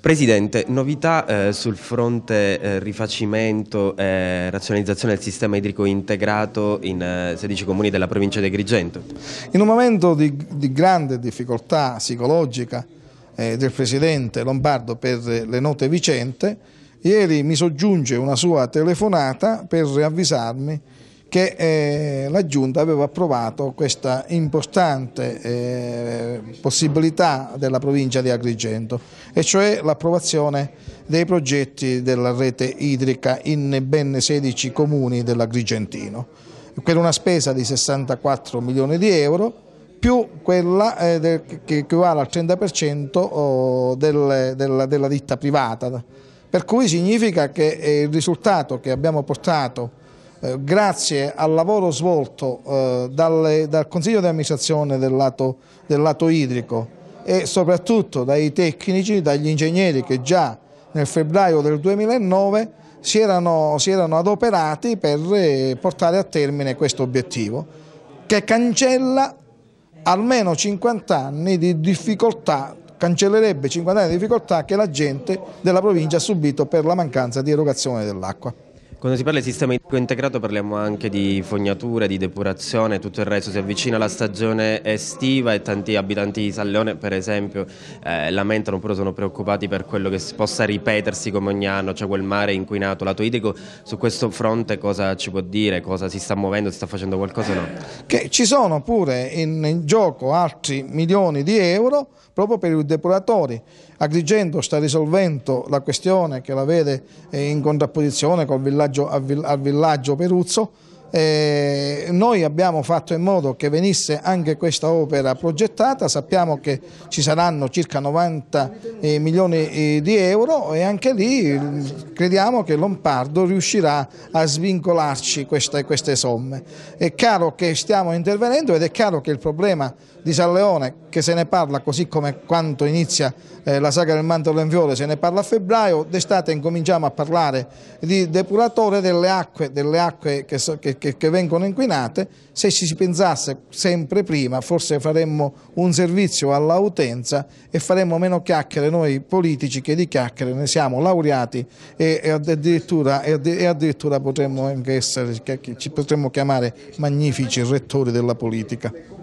Presidente, novità eh, sul fronte eh, rifacimento e eh, razionalizzazione del sistema idrico integrato in 16 eh, comuni della provincia di Agrigento? In un momento di, di grande difficoltà psicologica eh, del Presidente Lombardo per le note vicende, ieri mi soggiunge una sua telefonata per avvisarmi che eh, la Giunta aveva approvato questa importante eh, possibilità della provincia di Agrigento, e cioè l'approvazione dei progetti della rete idrica in ben 16 comuni dell'Agrigentino, per una spesa di 64 milioni di euro, più quella eh, del, che equivale al 30% del, della, della ditta privata. Per cui significa che eh, il risultato che abbiamo portato eh, grazie al lavoro svolto eh, dalle, dal Consiglio di amministrazione del lato, del lato idrico e soprattutto dai tecnici, dagli ingegneri che già nel febbraio del 2009 si erano, si erano, adoperati per eh, portare a termine questo obiettivo, che cancella almeno 50 anni di difficoltà, cancellerebbe 50 anni di difficoltà che la gente della provincia ha subito per la mancanza di erogazione dell'acqua. Quando si parla di sistema idrico integrato parliamo anche di fognature, di depurazione tutto il resto. Si avvicina la stagione estiva e tanti abitanti di San per esempio eh, lamentano oppure sono preoccupati per quello che possa ripetersi come ogni anno, cioè quel mare inquinato. Lato idrico su questo fronte cosa ci può dire? Cosa si sta muovendo? Si sta facendo qualcosa o no? Che ci sono pure in, in gioco altri milioni di euro proprio per i depuratori. Agrigento sta risolvendo la questione che la vede eh, in contrapposizione col villaggio villaggio, al villaggio Peruzzo eh, noi abbiamo fatto in modo che venisse anche questa opera progettata, sappiamo che ci saranno circa 90 eh, milioni eh, di euro e anche lì crediamo che Lombardo riuscirà a svincolarci queste, queste somme. È chiaro che stiamo intervenendo ed è chiaro che il problema di San Leone, che se ne parla così come quando inizia eh, la saga del in Lenviole, se ne parla a febbraio, d'estate incominciamo a parlare di depuratore delle acque, delle acque che, so, che che, che vengono inquinate, se ci si pensasse sempre prima forse faremmo un servizio all'utenza e faremmo meno chiacchiere noi politici che di chiacchiere ne siamo laureati e, e, addirittura, e, addirittura, potremmo anche essere, ci potremmo chiamare magnifici rettori della politica.